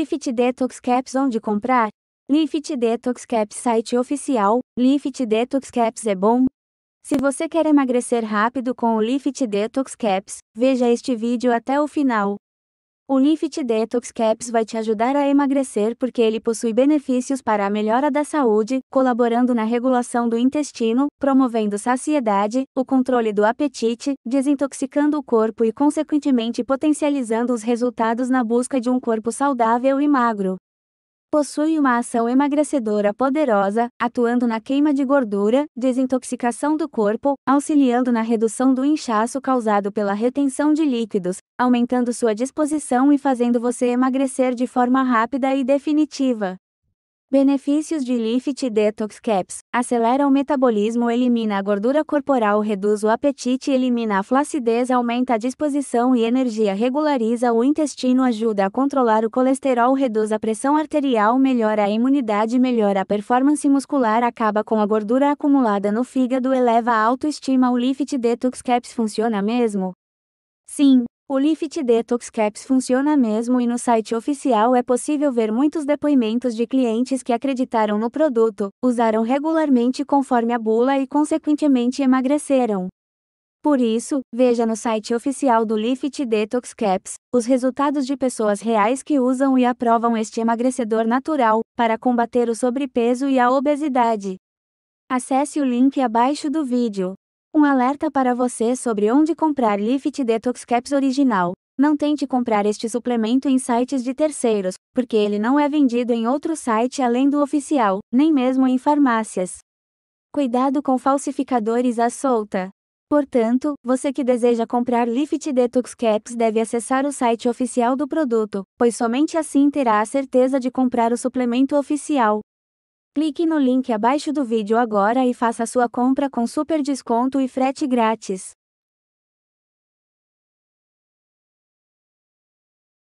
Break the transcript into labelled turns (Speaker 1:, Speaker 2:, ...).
Speaker 1: Lifit Detox Caps onde comprar? Lifit Detox Caps site oficial, Lifit Detox Caps é bom? Se você quer emagrecer rápido com o Lifit Detox Caps, veja este vídeo até o final. O Lift Detox Caps vai te ajudar a emagrecer porque ele possui benefícios para a melhora da saúde, colaborando na regulação do intestino, promovendo saciedade, o controle do apetite, desintoxicando o corpo e, consequentemente, potencializando os resultados na busca de um corpo saudável e magro possui uma ação emagrecedora poderosa, atuando na queima de gordura, desintoxicação do corpo, auxiliando na redução do inchaço causado pela retenção de líquidos, aumentando sua disposição e fazendo você emagrecer de forma rápida e definitiva. Benefícios de Lift Detox Caps: acelera o metabolismo, elimina a gordura corporal, reduz o apetite, elimina a flacidez, aumenta a disposição e energia, regulariza o intestino, ajuda a controlar o colesterol, reduz a pressão arterial, melhora a imunidade, melhora a performance muscular, acaba com a gordura acumulada no fígado, eleva a autoestima. O Lift Detox Caps funciona mesmo? Sim, o Lift Detox Caps funciona mesmo e no site oficial é possível ver muitos depoimentos de clientes que acreditaram no produto, usaram regularmente conforme a bula e consequentemente emagreceram. Por isso, veja no site oficial do Lift Detox Caps os resultados de pessoas reais que usam e aprovam este emagrecedor natural para combater o sobrepeso e a obesidade. Acesse o link abaixo do vídeo. Um alerta para você sobre onde comprar Lift Detox Caps original. Não tente comprar este suplemento em sites de terceiros, porque ele não é vendido em outro site além do oficial, nem mesmo em farmácias. Cuidado com falsificadores à solta. Portanto, você que deseja comprar Lift Detox Caps deve acessar o site oficial do produto, pois somente assim terá a certeza de comprar o suplemento oficial. Clique no link abaixo do vídeo agora e faça sua compra com super desconto e frete grátis.